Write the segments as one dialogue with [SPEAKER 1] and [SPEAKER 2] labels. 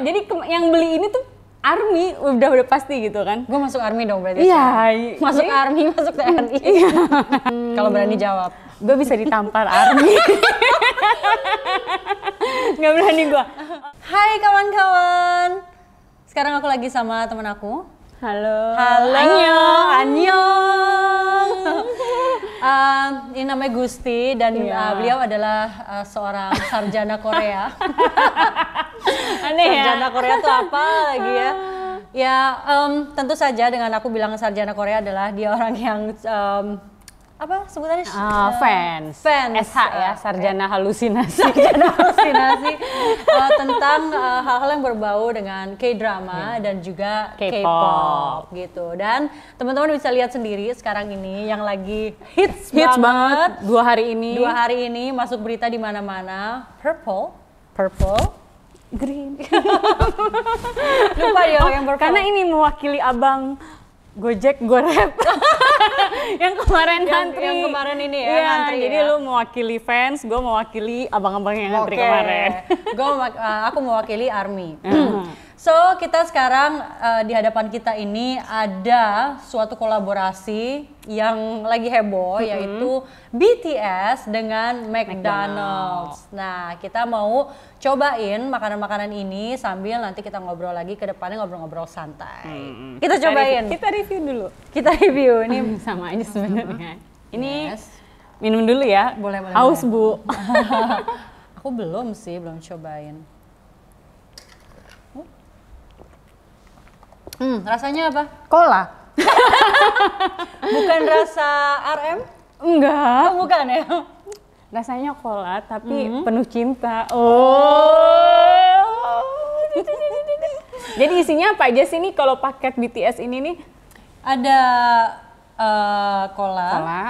[SPEAKER 1] Jadi yang beli ini tuh army udah udah pasti gitu kan gue masuk army dong berarti iya yeah, masuk yeah. army masuk mm, TNI iya. hmm. kalau berani jawab gue bisa ditampar army Gak berani gue hai kawan-kawan sekarang aku lagi sama teman aku halo halo annyeong annyeong Uh, ini namanya Gusti dan yeah. Iya. uh, beliau adalah uh, seorang sarjana Korea. Aneh sarjana ya. Sarjana Korea itu apa lagi ya? Ah. Ya, um, tentu saja dengan aku bilang sarjana Korea adalah dia orang yang um, apa sebutannya uh, fans fans SH ya sarjana ah, okay. halusinasi sarjana halusinasi uh, tentang eh, hal-hal uh, yang berbau dengan k drama yeah. dan juga K-pop gitu dan teman-teman bisa lihat sendiri sekarang ini yang lagi hits, hits banget. banget dua hari ini dua hari ini masuk berita di mana-mana purple purple green lupa ya oh, yang purple karena ini mewakili abang Gojek, Gorep. yang kemarin yang, Yang kemarin ini ya, ya ngantri Jadi ya. lu mewakili fans, gue mewakili abang-abang yang ngantri okay. kemarin. Gue uh, eh, aku mewakili ARMY. So kita sekarang uh, di hadapan kita ini ada suatu kolaborasi yang lagi heboh mm -hmm. yaitu BTS dengan McDonald's. McDonald's. Nah kita mau cobain makanan-makanan ini sambil nanti kita ngobrol lagi ke depannya ngobrol-ngobrol santai. Mm -hmm. Kita cobain. Kita review dulu. Kita review ini sama ini sebenarnya. Ini yes. minum dulu ya. Boleh boleh. Haus bu. Aku belum sih belum cobain. Hmm, rasanya apa? Cola.
[SPEAKER 2] bukan rasa
[SPEAKER 1] RM? Enggak. Oh, bukan ya? Rasanya cola tapi mm -hmm. penuh cinta. Oh. oh. Jadi isinya apa aja sih nih kalau paket BTS ini nih? Ada uh, cola, cola,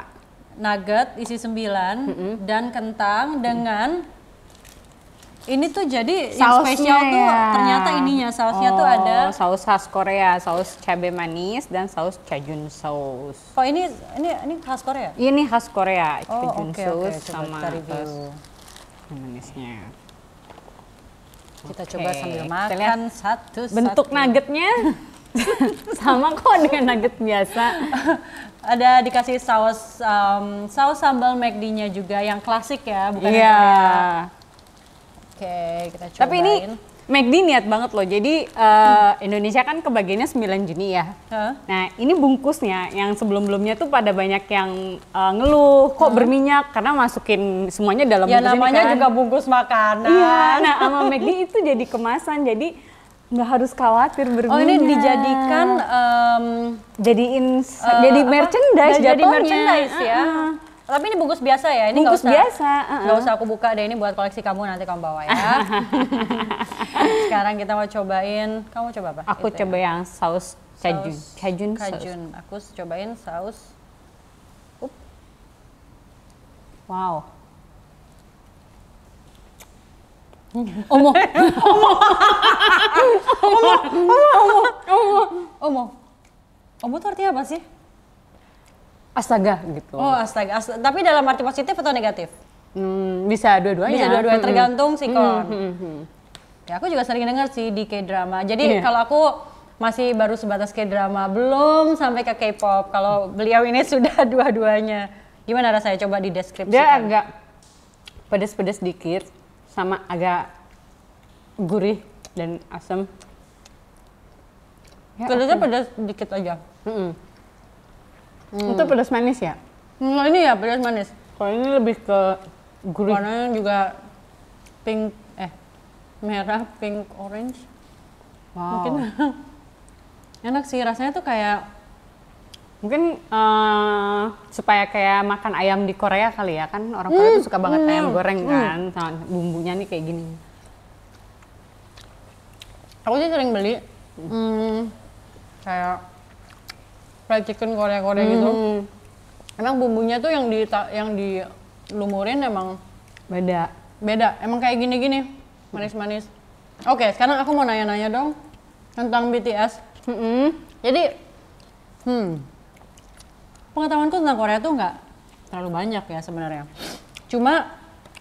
[SPEAKER 1] nugget isi sembilan mm -hmm. dan kentang dengan mm -hmm ini tuh jadi yang spesial tuh ya. ternyata ininya sausnya oh, tuh ada saus khas Korea, saus cabe manis dan saus cajun saus. Oh ini ini ini khas Korea? Ini khas Korea, oh, okay, saus okay. sama saus manisnya. Kita okay. coba sambil makan Kita satu bentuk nuggetnya sama kok dengan nugget biasa. Ada dikasih saus um, saus sambal McD-nya juga yang klasik ya, bukan? Iya. Yeah. Oke, kita coba. Tapi ini McD niat banget loh. Jadi uh, Indonesia kan kebagiannya 9 Juni ya. Huh? Nah, ini bungkusnya yang sebelum-belumnya tuh pada banyak yang uh, ngeluh kok hmm. berminyak karena masukin semuanya dalam ya, bungkus namanya kan. juga bungkus makanan. Iya, nah sama McD itu jadi kemasan. Jadi nggak harus khawatir berminyak. Oh ini dijadikan um, jadiin uh, jadi merchandise Jadi merchandise ya. Uh -uh. Tapi ini bungkus biasa ya? Ini bungkus usah, biasa. Uh-uh. Gak usah aku buka deh, ini buat koleksi kamu nanti kamu bawa ya. Sekarang kita mau cobain, kamu coba apa? Aku gitu coba ya? yang saus kajun. Saus, kajun. Kajun. Saus. Aku cobain saus. Up. Wow. Omo. Omo. Omo. Omo. Omo. Omo. Omo. Omo itu Omo. apa sih? astaga gitu. Oh astaga, astaga. tapi dalam arti positif atau negatif? Hmm, bisa dua-duanya. Bisa dua-duanya hmm, tergantung hmm. kon. Hmm, hmm, Ya aku juga sering dengar sih di K-drama. Jadi yeah. kalau aku masih baru sebatas K-drama, belum sampai ke K-pop. Kalau beliau ini sudah dua-duanya. Gimana rasanya coba di deskripsi? Dia agak pedes-pedes dikit sama agak gurih dan asam. Ya, Pedasnya pedes dikit aja. Mm -mm. Hmm. Itu pedas manis ya? Hmm, ini ya pedas manis. Kalau ini lebih ke gurih. Warnanya juga pink eh merah, pink, orange. Wow. Mungkin enak sih rasanya tuh kayak mungkin uh, supaya kayak makan ayam di Korea kali ya kan orang Korea hmm. tuh suka banget hmm. ayam goreng hmm. kan hmm. sama bumbunya nih kayak gini. Aku sih sering beli hmm, kayak fried chicken Korea-Korea gitu. hmm. gitu. Emang bumbunya tuh yang di yang dilumurin emang beda. Beda. Emang kayak gini-gini, manis-manis. Oke, okay, sekarang aku mau nanya-nanya dong tentang BTS. Mm -hmm. Jadi, hmm, pengetahuanku tentang Korea tuh nggak terlalu banyak ya sebenarnya. Cuma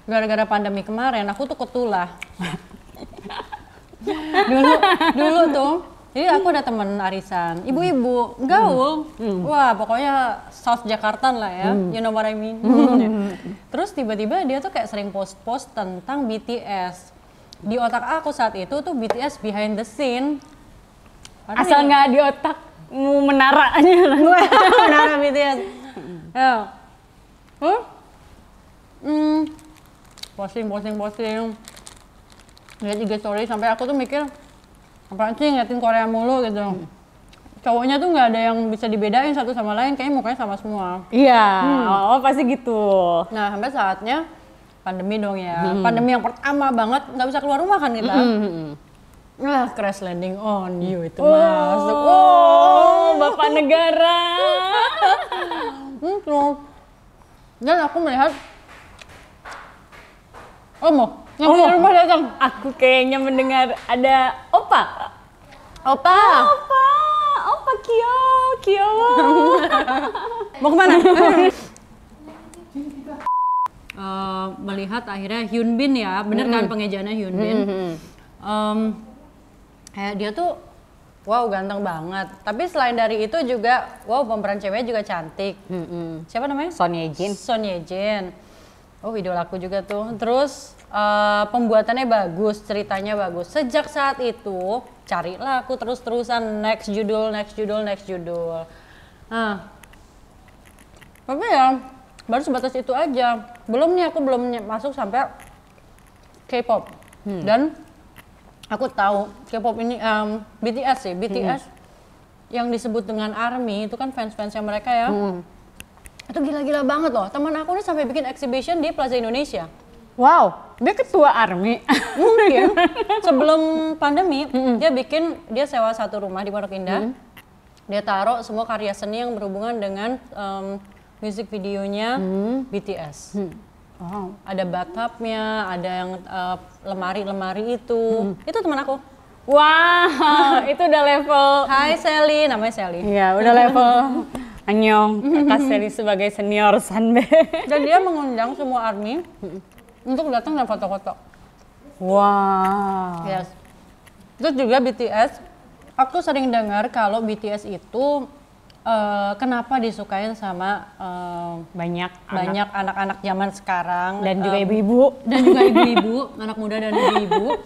[SPEAKER 1] gara-gara pandemi kemarin aku tuh ketulah. dulu dulu tuh jadi iya, aku ada temen arisan, hmm. ibu-ibu, hmm. gaul. Hmm. Wah, pokoknya South Jakarta lah ya. Hmm. You know what I mean. Hmm. Ya. Terus tiba-tiba dia tuh kayak sering post-post tentang BTS. Di otak aku saat itu tuh BTS behind the scene. Aduh, Asal ya. nggak di otak menara menaranya. menara BTS. Ya. Huh? Hmm. Posting, posting, posting. Lihat IG story sampai aku tuh mikir, apaan sih ngeliatin Korea mulu gitu hmm. cowoknya tuh nggak ada yang bisa dibedain satu sama lain kayaknya mukanya sama semua iya hmm. oh, oh pasti gitu nah sampai saatnya pandemi dong ya hmm. pandemi yang pertama banget nggak bisa keluar rumah kan kita hmm. Nah, crash landing on you itu oh. masuk. Oh, oh bapak negara. Itu. Dan aku melihat, oh mau yang oh. rumah datang. Aku kayaknya mendengar ada opa. Opa. opa. Opa Kio, Kio. Mau kemana? uh, melihat akhirnya Hyun Bin ya, bener mm kan pengejaannya Hyun Bin. Mm -hmm. um, kayak dia tuh wow ganteng banget. Tapi selain dari itu juga wow pemeran ceweknya juga cantik. Mm -hmm. Siapa namanya? Son Ye Jin. Son Ye Jin. Oh idol aku juga tuh. Terus uh, pembuatannya bagus, ceritanya bagus. Sejak saat itu, carilah aku terus-terusan next judul, next judul, next judul. Nah, tapi ya baru sebatas itu aja. Belum nih aku belum masuk sampai K-pop. Hmm. Dan aku tahu K-pop ini um, BTS sih, BTS hmm. yang disebut dengan ARMY itu kan fans-fansnya mereka ya. Hmm. Itu gila-gila banget loh. Teman aku nih sampai bikin exhibition di Plaza Indonesia. Wow. Dia ketua army. Mungkin sebelum pandemi mm -hmm. dia bikin dia sewa satu rumah di Pondok Indah. Mm -hmm. Dia taruh semua karya seni yang berhubungan dengan um, musik videonya mm. BTS. Mm. Oh. Ada bathtubnya, ada yang eh, lemari-lemari itu. Mm. Itu teman aku. Wah, wow, itu udah level. Hai Sally, namanya Sally. Iya, udah level. Anyong, kasih Sally sebagai senior Sanbe. Dan dia mengundang semua army untuk datang dan foto-foto. Wow. Yes. Terus juga BTS, aku sering dengar kalau BTS itu uh, kenapa disukain sama uh, banyak banyak anak-anak zaman sekarang dan um, juga eh, ibu-ibu dan juga ibu-ibu anak muda dan ibu-ibu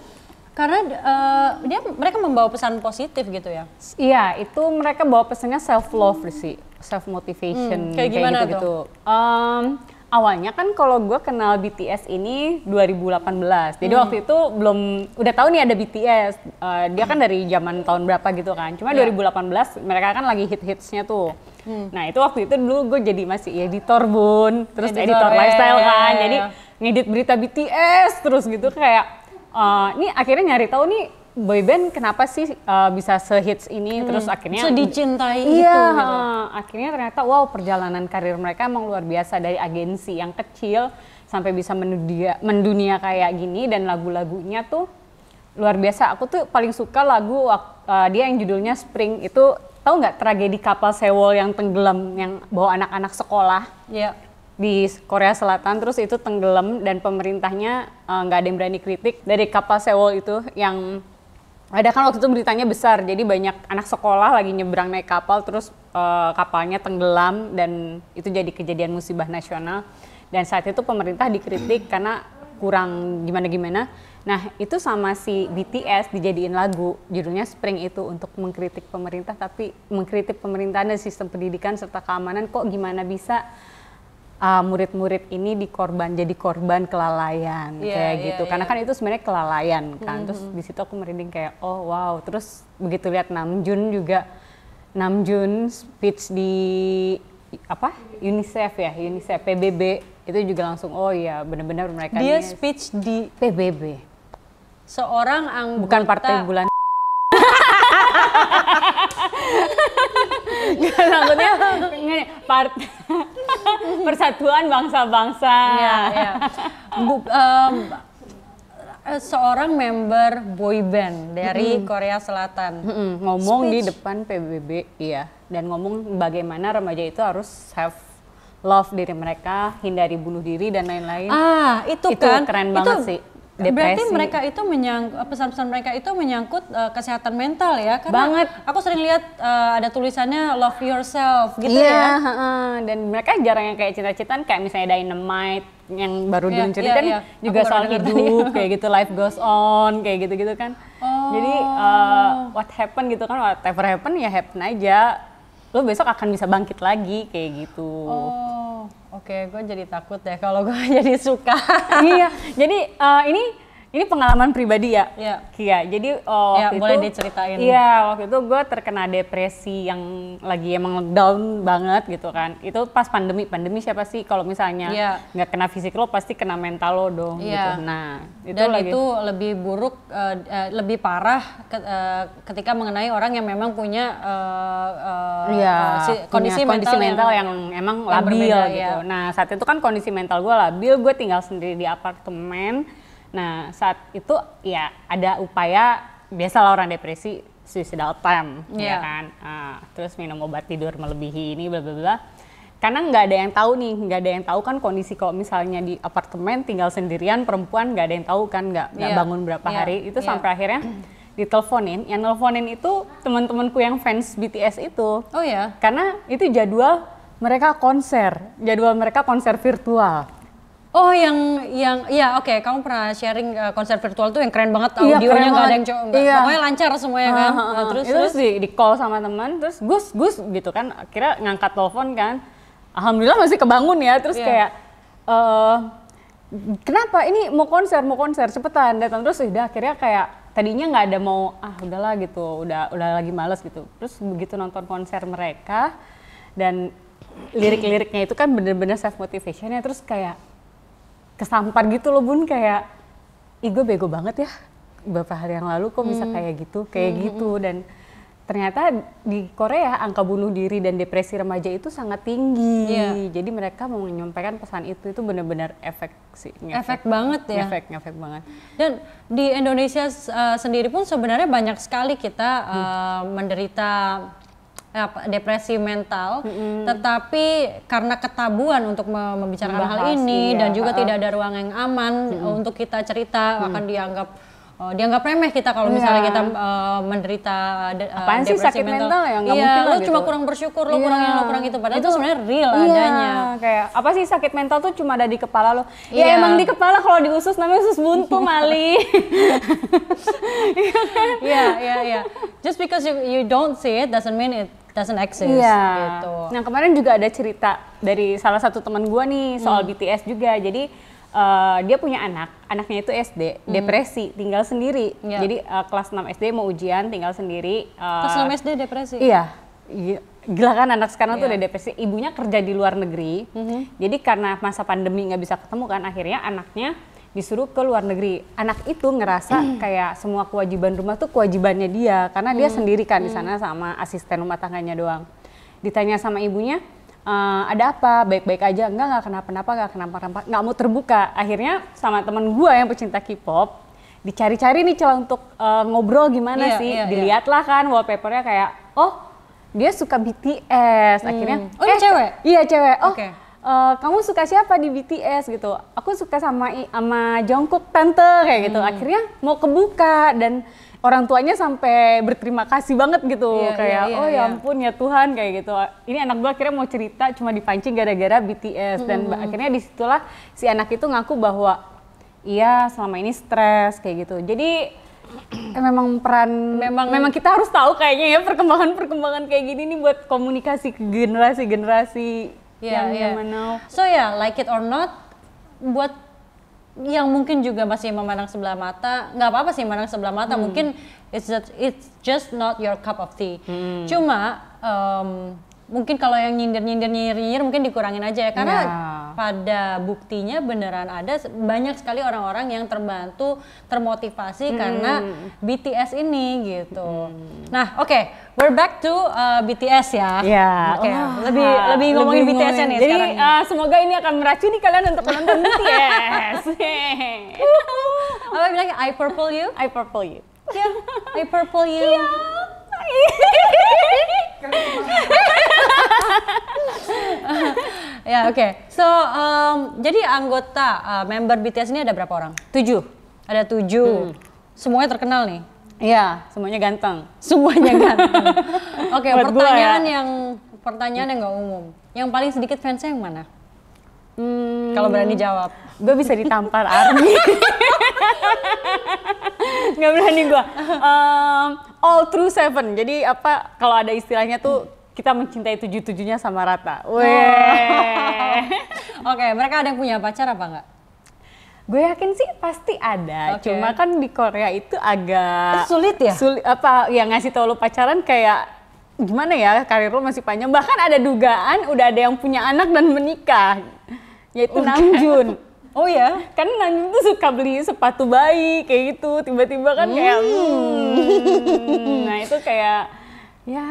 [SPEAKER 1] karena uh, dia mereka membawa pesan positif gitu ya iya itu mereka bawa pesannya self love hmm. sih self motivation hmm, kayak, kayak gimana gitu, -gitu. Tuh? Um, awalnya kan kalau gue kenal BTS ini 2018. Jadi hmm. waktu itu belum udah tahu nih ada BTS. Uh, eh, dia kan hmm. dari zaman tahun berapa gitu kan. Cuma yeah. Ya. 2018 mereka kan lagi hit-hitsnya tuh. Hmm. Nah itu waktu itu dulu gue jadi masih editor bun, terus editor, editor lifestyle yeah. kan. Jadi ngedit berita BTS terus gitu kayak. Uh, ini akhirnya nyari tahu nih boyband kenapa sih uh, bisa sehits ini hmm. terus akhirnya so, iya, itu gitu. gitu. akhirnya ternyata wow perjalanan karir mereka emang luar biasa dari agensi yang kecil sampai bisa mendunia, mendunia kayak gini dan lagu-lagunya tuh luar biasa. Aku tuh paling suka lagu uh, dia yang judulnya Spring itu tahu nggak tragedi kapal Sewol yang tenggelam yang bawa anak-anak sekolah. Yeah di Korea Selatan terus itu tenggelam dan pemerintahnya eh, nggak uh, ada yang berani kritik dari kapal Sewol itu yang ada kan waktu itu beritanya besar, jadi banyak anak sekolah lagi nyebrang naik kapal, terus uh, kapalnya tenggelam dan itu jadi kejadian musibah nasional. Dan saat itu pemerintah dikritik hmm. karena kurang gimana-gimana. Nah itu sama si BTS dijadiin lagu, judulnya Spring itu untuk mengkritik pemerintah, tapi mengkritik pemerintahan dan sistem pendidikan serta keamanan kok gimana bisa uh, murid-murid ini dikorban jadi korban kelalaian yeah, kayak yeah, gitu. Yeah. Karena iya. kan itu sebenarnya kelalaian kan. Mm-hmm. Terus di situ aku merinding kayak oh wow. Terus begitu lihat Namjoon juga Namjoon speech di apa UNICEF ya UNICEF PBB itu juga langsung oh iya benar-benar mereka dia speech di PBB seorang anggota bukan partai bulan takutnya ini part persatuan bangsa-bangsa. Ya, ya. Bu, um, seorang member boy band dari -hmm. Korea Selatan. -hmm. Ngomong Speech. di depan PBB, iya. Dan ngomong bagaimana remaja itu harus have love diri mereka, hindari bunuh diri dan lain-lain. Ah, itu, itu kan keren banget sih depresi. Berarti mereka itu menyangkut pesan-pesan mereka itu menyangkut uh, kesehatan mental ya karena banget. Aku sering lihat uh, ada tulisannya love yourself gitu yeah, ya. Uh, dan mereka jarang yang kayak cita-citaan kayak misalnya Dynamite yang baru yeah, diluncurkan yeah, iya. kan yeah. juga aku soal hidup kayak gitu life goes on kayak gitu-gitu kan. Oh. Jadi uh, eh, what happen gitu kan whatever happen ya happen aja lo besok akan bisa bangkit lagi kayak gitu. Oh, oke, okay. gue jadi takut deh kalau gue jadi suka. iya, jadi uh, ini ini pengalaman pribadi ya. Iya. Iya. Jadi oh, ya, waktu boleh diceritain. Iya, waktu itu gue terkena depresi yang lagi emang down banget gitu kan. Itu pas pandemi. Pandemi siapa sih kalau misalnya ya. nggak ya. kena fisik lo pasti kena mental lo dong. Iya. Gitu. Nah, itu Dan lagi. itu lebih buruk, uh, uh, lebih parah ke, uh, ketika mengenai orang yang memang punya uh, uh, ya, si, kondisi, mental mental yang, yang emang labil yang berbeda, gitu. Ya. Nah saat itu kan kondisi mental gue labil, gue tinggal sendiri di apartemen Nah saat itu ya ada upaya biasalah orang depresi suicidal attempt yeah. ya iya. kan. Uh, terus minum obat tidur melebihi ini bla bla bla. Karena nggak ada yang tahu nih, nggak ada yang tahu kan kondisi kalau misalnya di apartemen tinggal sendirian perempuan nggak ada yang tahu kan nggak yeah. bangun berapa yeah. hari itu yeah. sampai akhirnya diteleponin. Yang teleponin itu teman-temanku yang fans BTS itu. Oh ya. Karena itu jadwal mereka konser, jadwal mereka konser virtual. Oh yang yang ya oke okay. kamu pernah sharing uh, konser virtual tuh yang keren banget iya, audionya nggak ada yang cowok iya. pokoknya lancar semuanya ah, kan uh, uh, terus itu terus di, di call sama teman terus Gus Gus gitu kan akhirnya ngangkat telepon kan alhamdulillah masih kebangun ya terus yeah. kayak uh, kenapa ini mau konser mau konser cepetan datang terus udah akhirnya kayak tadinya nggak ada mau ah udahlah gitu udah udah lagi males gitu terus begitu nonton konser mereka dan lirik-liriknya itu kan bener-bener self motivation ya terus kayak kesampar gitu loh bun kayak ego bego banget ya beberapa hari yang lalu kok bisa hmm. kayak gitu kayak hmm. hmm gitu hmm. dan ternyata di Korea angka bunuh diri dan depresi remaja itu sangat tinggi yeah. jadi mereka mau menyampaikan pesan itu itu benar-benar efek sih ngefek, efek banget ya efek efek banget dan di Indonesia uh, sendiri pun sebenarnya banyak sekali kita uh, hmm. Eh, menderita apa, depresi mental, mm-hmm. tetapi karena ketabuan untuk membicarakan Bahas, hal ini iya, dan juga uh, tidak ada ruang yang aman mm-hmm. untuk kita cerita mm-hmm. akan dianggap uh, dianggap remeh kita kalau yeah. misalnya kita uh, menderita de eh, Apaan depresi sih sakit mental, mental ya nggak iya, mungkin lo gitu. cuma kurang bersyukur lo yeah. kurang ini iya. lo kurang itu padahal itu, sebenarnya real yeah. adanya kayak apa sih sakit mental tuh cuma ada di kepala lo yeah. ya iya. emang di kepala kalau di usus namanya usus buntu mali iya iya, kan? iya iya just because you, you don't see it doesn't mean it doesn't exist yeah. gitu. Nah kemarin juga ada cerita dari salah satu teman gue nih soal hmm. BTS juga. Jadi uh, dia punya anak, anaknya itu SD, hmm. depresi, tinggal sendiri. Yeah. Jadi uh, kelas 6 SD mau ujian, tinggal sendiri. Uh, kelas 6 SD depresi? Iya. iya. Gila kan anak sekarang yeah. tuh udah iya. depresi. Ibunya kerja di luar negeri, mm -hmm. jadi karena masa pandemi nggak bisa ketemu kan, akhirnya anaknya disuruh ke luar negeri. Anak itu ngerasa hmm. kayak semua kewajiban rumah tuh kewajibannya dia karena dia hmm. sendiri kan di hmm. sana sama asisten rumah tangganya doang. Ditanya sama ibunya, e, ada apa baik-baik aja enggak enggak kenapa-napa enggak kenapa-napa nggak mau terbuka akhirnya sama temen gua yang pecinta K-pop dicari-cari nih celah untuk uh, ngobrol gimana iya, sih Iya, iya. dilihatlah iya. kan wallpapernya kayak oh dia suka BTS akhirnya hmm. oh eh, cewek iya cewek oh okay. Uh, kamu suka siapa di BTS gitu? Aku suka sama sama Jungkook tante kayak gitu. Hmm. Akhirnya mau kebuka dan orang tuanya sampai berterima kasih banget gitu. Yeah, iya, kayak yeah, yeah, oh ya iya. ampun ya Tuhan kayak gitu. Ini anak gue akhirnya mau cerita cuma dipancing gara-gara BTS hmm. dan akhirnya disitulah si anak itu ngaku bahwa iya selama ini stres kayak gitu. Jadi memang peran memang memang kita harus tahu kayaknya ya perkembangan-perkembangan kayak gini nih buat komunikasi generasi-generasi yeah, yang yeah. Yamanau. So ya yeah, like it or not, buat yang mungkin juga masih memandang sebelah mata, nggak apa-apa sih memandang sebelah mata. Hmm. Mungkin it's just, it's just not your cup of tea. Hmm. Cuma um, mungkin kalau yang nyindir-nyindir nyinyir mungkin dikurangin aja ya karena yeah. pada buktinya beneran ada banyak sekali orang-orang yang terbantu termotivasi hmm. karena BTS ini gitu. Hmm. Nah, oke, okay, we're back to uh, BTS ya. Yeah. Oke. Okay. Oh, lebih uh, lebih ngomongin lebih BTS ngomongin. nih Jadi, sekarang. uh, semoga ini akan meracuni kalian untuk menonton BTS. Apa bilang I purple you? I purple you. Yeah, I purple you. Yeah. ya oke. Okay. So um, jadi anggota uh, member BTS ini ada berapa orang? Tujuh. Ada tujuh. Hmm. Semuanya terkenal nih. Iya, semuanya ganteng. Semuanya ganteng. oke, okay, pertanyaan ya. yang pertanyaan yang nggak umum. Yang paling sedikit fansnya yang mana? Hmm, Kalau berani jawab. Gue bisa ditampar Army. nggak berani gue um, all through seven jadi apa kalau ada istilahnya tuh kita mencintai tujuh tujuhnya sama rata weh oke okay, mereka ada yang punya pacar apa enggak Gue yakin sih pasti ada, okay. cuma kan di Korea itu agak sulit ya. Sulit apa yang ngasih tau lo pacaran kayak gimana ya karir lo masih panjang. Bahkan ada dugaan udah ada yang punya anak dan menikah, yaitu okay. Namjoon. Oh ya, kan Nanyum tuh suka beli sepatu bayi kayak gitu. Tiba-tiba kan hmm. kayak hmm. Nah, itu kayak ya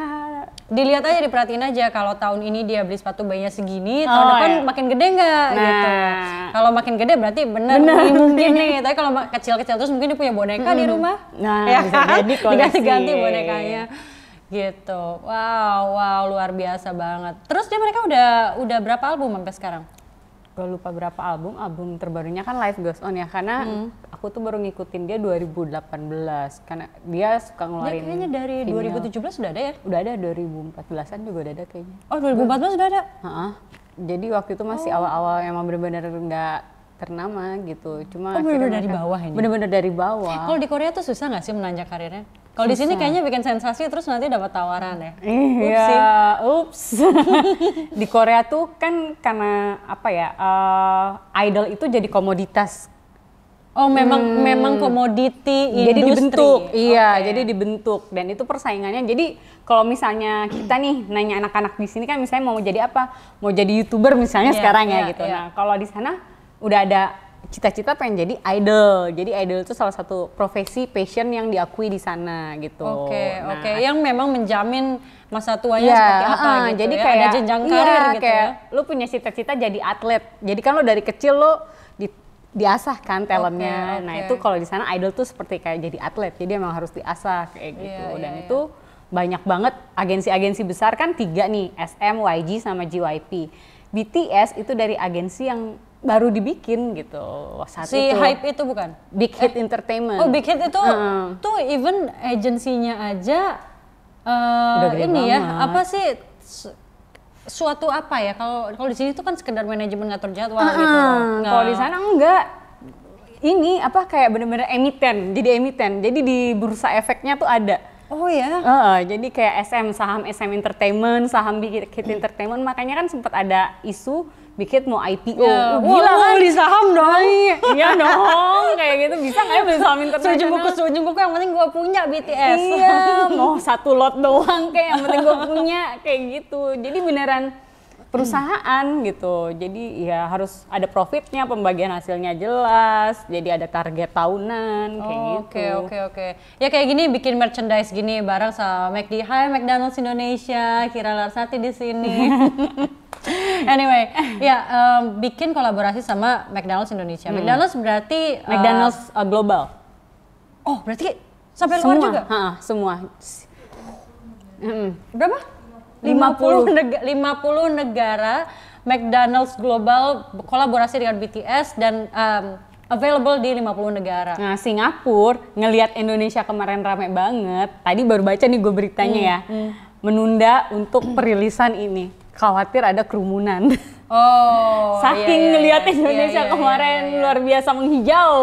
[SPEAKER 1] dilihat aja diperhatiin aja kalau tahun ini dia beli sepatu bayinya segini tahun oh, depan iya. makin gede nggak nah. gitu kalau makin gede berarti bener, bener mungkin nih tapi kalau kecil-kecil terus mungkin dia punya boneka hmm. di rumah nah ya bisa kan? diganti-ganti bonekanya gitu wow wow luar biasa banget terus dia mereka udah udah berapa album sampai sekarang gue lupa berapa album album terbarunya kan Life Goes On ya karena hmm. aku tuh baru ngikutin dia 2018 karena dia suka ngeluarin dia kayaknya dari vinyl. 2017 udah ada ya udah ada 2014an juga udah ada kayaknya oh 2014 sudah ada Heeh. jadi waktu itu masih oh. awal-awal oh. emang bener-bener nggak ternama gitu. Hmm. Cuma oh, bener-bener dari bawah ini. Bener-bener dari bawah. Kalau di Korea tuh susah nggak sih menanjak karirnya? Kalau di sini kayaknya bikin sensasi terus nanti dapat tawaran ya. Iya, ups. di Korea tuh kan karena apa ya? Uh, idol itu jadi komoditas. Oh, memang hmm. memang komoditi industri. Jadi dibentuk. Iya, jadi dibentuk dan itu persaingannya. Jadi kalau misalnya kita nih nanya anak-anak di sini kan misalnya mau jadi apa? Mau jadi YouTuber misalnya yeah, sekarang yeah, ya iya, gitu. Yeah. Nah, kalau di sana udah ada cita-cita pengen jadi idol. Jadi idol itu salah satu profesi passion yang diakui di sana gitu. Oke, okay, nah, oke. Okay. Yang memang menjamin masa tuanya yeah, seperti apa uh, gitu. Jadi ya. kayak ada jenjang karir karir iya, gitu kayak, ya. Lu punya cita-cita jadi atlet. Jadi kan lu dari kecil lu di, diasah kan talentnya. Okay, okay. Nah, itu kalau di sana idol tuh seperti kayak jadi atlet. Jadi emang harus diasah kayak iya, gitu. Iya, Dan yeah, itu banyak banget agensi-agensi besar kan tiga nih, SM, YG sama JYP. BTS itu dari agensi yang baru dibikin gitu saat si itu. Si hype itu bukan? Big Hit eh, Entertainment. Oh Big Hit itu uh. tuh even agensinya aja uh, ini ya, banget. ya apa sih suatu apa ya kalau kalau di sini tuh kan sekedar manajemen ngatur jadwal uh, gitu. kalau di nah. sana enggak ini apa kayak bener-bener emiten jadi emiten jadi di bursa efeknya tuh ada. Oh ya. Uh, jadi kayak SM saham SM Entertainment saham Big Hit Entertainment makanya kan sempat ada isu Bikin mau IPO, yeah. Ya. Uh, oh, gila kan? beli saham dong. Iya, iya dong, kayak gitu bisa nggak ya beli saham internasional? ke sujungkuku yang penting gue punya BTS. iya, mau satu lot doang kayak yang penting gue punya, kayak gitu. Jadi beneran perusahaan hmm. gitu. Jadi ya harus ada profitnya, pembagian hasilnya jelas, jadi ada target tahunan kayak oh, gitu. Oke, okay, oke, okay, oke. Ya kayak gini bikin merchandise gini bareng sama McD. Hai McDonald's Indonesia, Kira Larsati di sini. anyway, ya um, bikin kolaborasi sama McDonald's Indonesia. Hmm. McDonald's berarti eh, McDonald's uh, global. Oh, berarti sampai luar semua, juga? Ha, semua. Hmm. Berapa? 50 neg 50 negara McDonald's global kolaborasi dengan BTS dan um, available di 50 negara. Nah, Singapura ngelihat Indonesia kemarin rame banget. Tadi baru baca nih gue beritanya hmm, ya. Hmm. Menunda untuk perilisan ini. Khawatir ada kerumunan. Oh, saking iya iya, iya, iya, Indonesia iya, iya, kemarin iya, iya. luar biasa menghijau.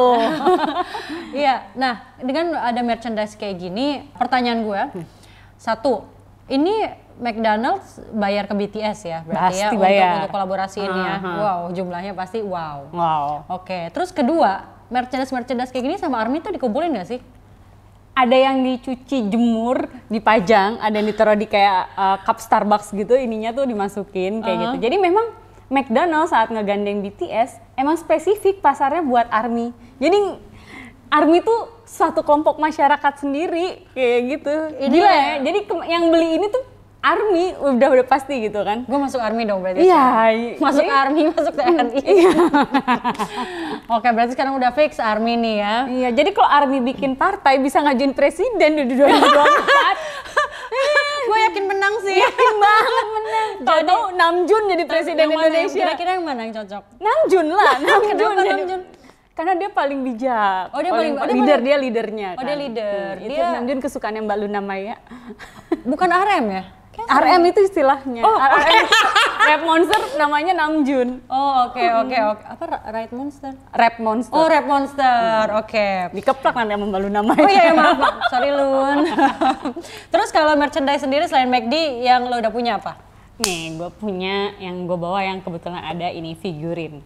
[SPEAKER 1] iya. Nah, dengan ada merchandise kayak gini, pertanyaan gue hmm. satu, ini McDonald's bayar ke BTS ya berarti ya, pasti ya bayar. untuk untuk kolaborasi ya. Wow, jumlahnya pasti wow. Wow. Oke, okay. terus kedua, merchandise-merchandise kayak gini sama ARMY tuh dikumpulin gak sih? Ada yang dicuci jemur, dipajang, ada yang ditaruh di kayak uh, cup Starbucks gitu, ininya tuh dimasukin kayak uh-huh. gitu. Jadi memang McDonald's saat ngegandeng BTS emang spesifik pasarnya buat ARMY. Jadi ARMY tuh satu kelompok masyarakat sendiri kayak gitu. Ini Gila ya. ya. Jadi yang beli ini tuh army udah udah pasti gitu kan gue masuk army dong berarti iya yeah, masuk yeah. army masuk mm, TNI iya. oke berarti sekarang udah fix army nih ya iya jadi kalau army bikin partai bisa ngajuin presiden di 2024 gue yakin menang sih iya, yakin banget menang tau tau Namjoon jadi presiden yang Indonesia kira-kira yang mana yang cocok Namjoon lah Namjoon Namjoon karena dia paling bijak. Oh, dia paling, paling oh, dia leader paling, dia leadernya. Oh, kan? Iya. dia leader. Hmm, dia... Itu Namjoon kesukaannya Mbak Luna Maya. Bukan RM ya? RM itu istilahnya. Oh, RM. Okay. rap Monster namanya Namjoon. Oh, oke okay, oke okay, oke. Okay. Apa Right Monster? Rap Monster. Oh, Rap Monster. Hmm. Oke. Okay. Dikeplak nanti yang membalu namanya. Oh iya, ya, maaf. maaf. Sorry, Lun. Terus kalau merchandise sendiri selain McD yang lo udah punya apa? Nih, gue punya yang gue bawa yang kebetulan ada ini figurin.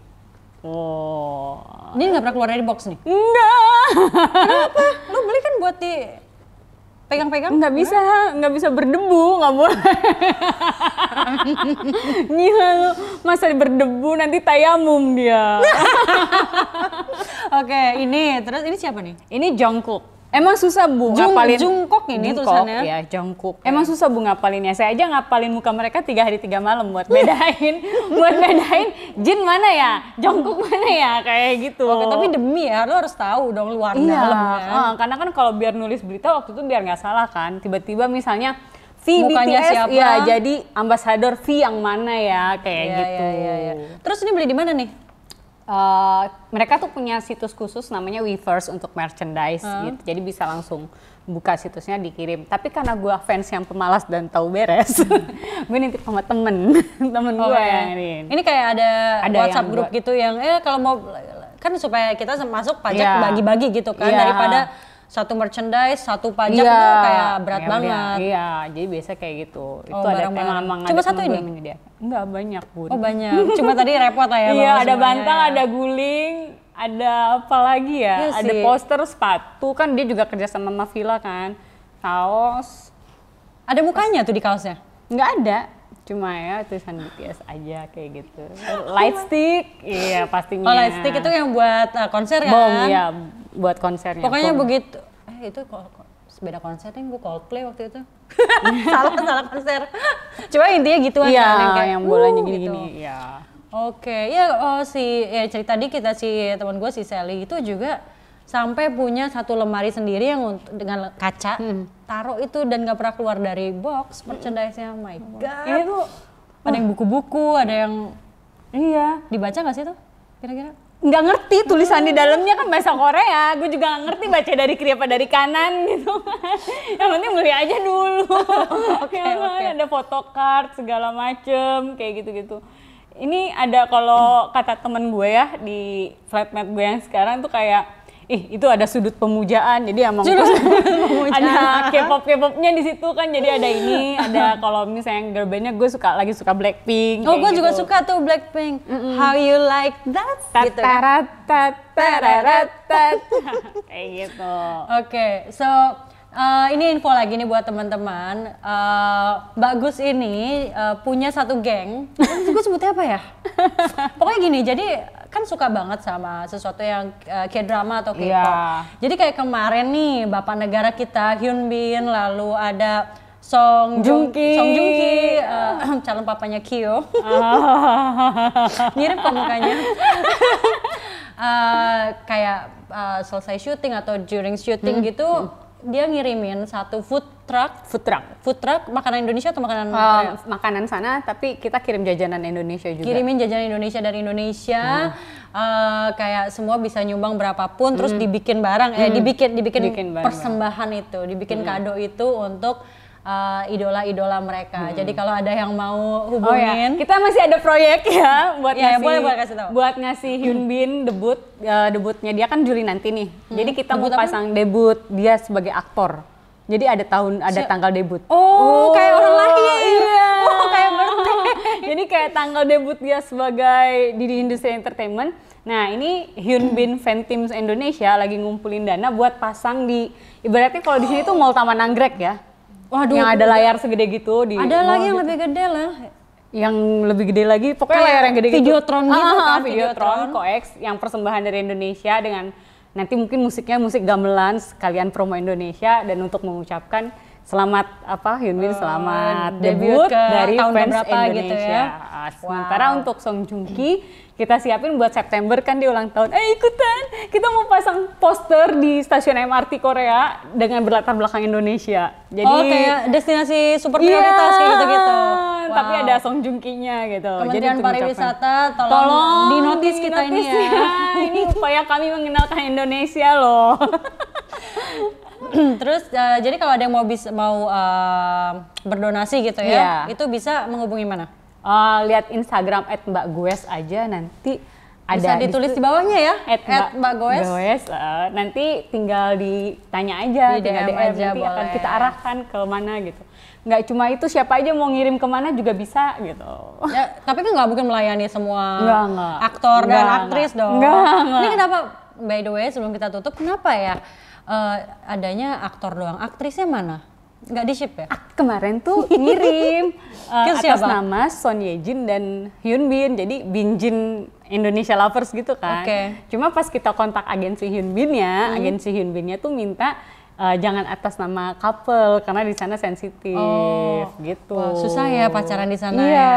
[SPEAKER 1] Oh. Ini nggak pernah keluar dari box nih? Enggak. Kenapa? Lo beli kan buat di pegang-pegang nggak bisa nggak bisa berdebu nggak boleh gila lu masa berdebu nanti tayamum dia oke ini terus ini siapa nih ini Jungkook Emang susah bu Jung, ngapalin Jungkok ini Jungkok, tulisannya. ya jungkok. Iya. Emang susah bu ngapalinnya. Saya aja ngapalin muka mereka tiga hari tiga malam buat bedain, buat bedain Jin mana ya, Jungkook mana ya, kayak gitu. Oke, tapi demi ya, lo harus tahu dong luar iya. dalam Uh, karena kan kalau biar nulis berita waktu itu biar nggak salah kan. Tiba-tiba misalnya V Mukanya BTS, siapa? Ya, jadi ambasador V yang mana ya, kayak ya, gitu. Ya, ya, ya. Terus ini beli di mana nih? Uh, mereka tuh punya situs khusus namanya Weverse untuk merchandise hmm. gitu. Jadi bisa langsung buka situsnya dikirim. Tapi karena gue fans yang pemalas dan tahu beres, gue nitip sama temen, temen oh, gue ya. yang ini. Ini kayak ada, ada WhatsApp grup gitu yang eh kalau mau kan supaya kita masuk pajak iya. bagi-bagi yeah. gitu kan yeah. daripada satu merchandise, satu pajak yeah. tuh kayak berat yeah, iya, banget. Iya, yeah. jadi biasa kayak gitu. Itu oh, ada barang -barang. emang Cuma ada satu ini? Dia. Enggak, banyak, Bu. Oh, banyak. Cuma tadi repot lah ya. Iya, ada bantal, ya. ada guling, ada apa lagi ya? Iya ada sih. poster, sepatu, kan dia juga kerja sama Mavila kan. Kaos. Ada mukanya tuh di kaosnya? Enggak ada. Cuma ya tulisan BTS aja kayak gitu. Lightstick, iya oh, pastinya. Oh, lightstick itu yang buat uh, konser kan? Bom, ya buat konsernya. Pokoknya begitu. Eh itu kok beda konser nih gue Coldplay waktu itu. salah salah konser. Cuma intinya gituan iya, ya, yang kayak yang uh, bolanya gini-gini. Gitu. Iya. Oke, okay. ya oh, si ya cerita di kita si teman gue si Sally itu juga sampai punya satu lemari sendiri yang dengan kaca hmm. taruh itu dan nggak pernah keluar dari box merchandise-nya. Oh my hmm. God. Iya, itu ada yang buku-buku, ada yang iya dibaca nggak sih itu kira-kira? nggak ngerti tulisan di dalamnya kan bahasa Korea gue juga nggak ngerti baca dari kiri apa dari kanan gitu kan. yang penting beli aja dulu okay, ya, okay. ada photocard segala macem kayak gitu gitu ini ada kalau kata temen gue ya di flatmate gue yang sekarang tuh kayak ih itu ada sudut pemujaan jadi emang sudut pemujaan. ada K-pop K-popnya di situ kan jadi ada ini ada kalau misalnya girl bandnya gue suka lagi suka Blackpink oh gue gitu. juga suka tuh Blackpink mm -mm. How You Like That Tatarat gitu. tatarat tatarat kayak gitu oke okay, so Uh, ini info lagi nih buat teman-teman. Uh, eh, Bagus ini uh, punya satu geng. Oh, Gue sebutnya apa ya? Pokoknya gini, jadi kan suka banget sama sesuatu yang uh, kayak drama atau k Yeah. Jadi kayak kemarin nih Bapak Negara kita Hyun Bin, lalu ada Song Jungki, Song Jungki, uh, calon papanya Kyo. Mirip kok mukanya. uh, kayak uh, selesai syuting atau during syuting hmm. gitu. Hmm dia ngirimin satu food truck food truck food truck makanan Indonesia atau makanan uh, makanan sana tapi kita kirim jajanan Indonesia juga kirimin jajanan Indonesia dari Indonesia uh. uh, kayak semua bisa nyumbang berapapun hmm. terus dibikin barang eh hmm. dibikin dibikin, dibikin barang, persembahan barang. itu dibikin hmm. kado itu untuk uh, idola-idola mereka. Hmm. Jadi kalau ada yang mau hubungin, oh, ya. kita masih ada proyek ya buat ya, ngasih, boleh, boleh kasih tahu. buat ngasih Hyun Bin debut uh, debutnya dia kan Juli nanti nih. Hmm. Jadi kita debut mau pasang apa? debut dia sebagai aktor. Jadi ada tahun ada si tanggal debut. Oh, oh, iya. oh kayak orang lahir. Iya. Oh, kayak birthday. Jadi kayak tanggal debut dia sebagai di industri entertainment. Nah, ini Hyun Bin Fan Teams Indonesia lagi ngumpulin dana buat pasang di ibaratnya kalau di sini tuh Mall Taman Anggrek ya. Waduh, yang ada layar segede gitu di Ada lagi yang gitu. lebih gede lah yang lebih gede lagi pokoknya Kayak layar yang gede gitu. videotron gitu, gitu ah, kan videotron, videotron coex yang persembahan dari Indonesia dengan nanti mungkin musiknya musik gamelan sekalian promo Indonesia dan untuk mengucapkan selamat apa Hyunmin eh, selamat debut, debut dari tahun fans berapa Indonesia gitu ya. sementara untuk Song Joong Ki kita siapin buat September kan di ulang tahun. Eh ikutan, kita mau pasang poster di stasiun MRT Korea dengan berlatar belakang Indonesia. Jadi oh, kayak destinasi super iya. prioritas yeah. kayak gitu-gitu. Wow. Tapi ada Song Joong Ki-nya gitu. Kementerian Jadi Pariwisata tolong, tolong di notis kita ini ya. ya. ini upaya kami mengenalkan Indonesia loh. Terus uh, jadi kalau ada yang mau bis, mau uh, berdonasi gitu ya, yeah. itu bisa menghubungi mana? uh, lihat Instagram at Mbak Gues aja nanti ada bisa ditulis di, di bawahnya ya at, Mbak, Mbak Gues uh, eh, nanti tinggal ditanya aja di DM, DM aja nanti akan kita arahkan ke mana gitu nggak cuma itu siapa aja mau ngirim kemana juga bisa gitu ya, tapi kan nggak mungkin melayani semua nggak, nggak. aktor nggak, dan aktris nggak. dong Nggak, nggak. ini kenapa by the way sebelum kita tutup kenapa ya uh, adanya aktor doang aktrisnya mana Nggak di ship ya? Ah, kemarin tuh ngirim uh, atas siapa? nama Son Ye Jin dan Hyun Bin. Jadi Bin Jin Indonesia Lovers gitu kan. Okay. Cuma pas kita kontak agensi Hyun Binnya, hmm. agensi Hyun Binnya tuh minta uh, jangan atas nama couple karena di sana sensitif oh, gitu. Wah, susah ya pacaran di sana iya,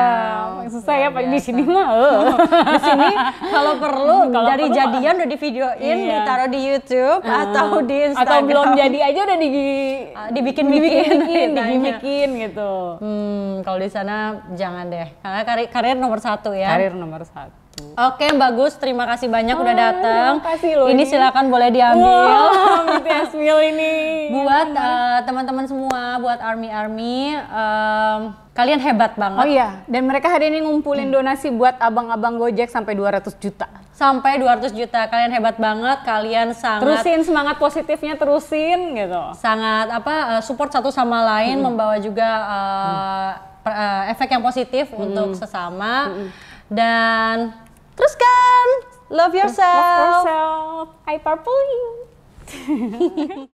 [SPEAKER 1] ya. susah ya pak di sini mah. Eh. di sini kalau perlu kalau dari perlu, jadian udah di videoin, iya. ditaruh di YouTube uh, atau di Instagram. Atau belum jadi aja udah di uh, dibikin-bikin, dibikin, dibikin gitu. Hmm, kalau di sana jangan deh. Karena karir, karir nomor satu ya. Karir nomor satu gitu. Oke, bagus. Terima kasih banyak oh, udah ah, datang. Ini, silakan boleh diambil. Wow, BTS meal ini. Buat teman eh, teman-teman semua, buat army army. Um, kalian hebat banget. Oh iya, dan mereka hari ini ngumpulin hmm. donasi buat abang-abang Gojek sampai 200 juta. Sampai 200 juta. Kalian hebat banget, kalian sangat Terusin semangat positifnya terusin gitu. Sangat apa eh, support satu sama lain hmm. membawa juga uh, hmm. per, uh, efek yang positif hmm. untuk sesama. Hmm. Dan Teruskan. Love yourself. Love yourself. I purple you.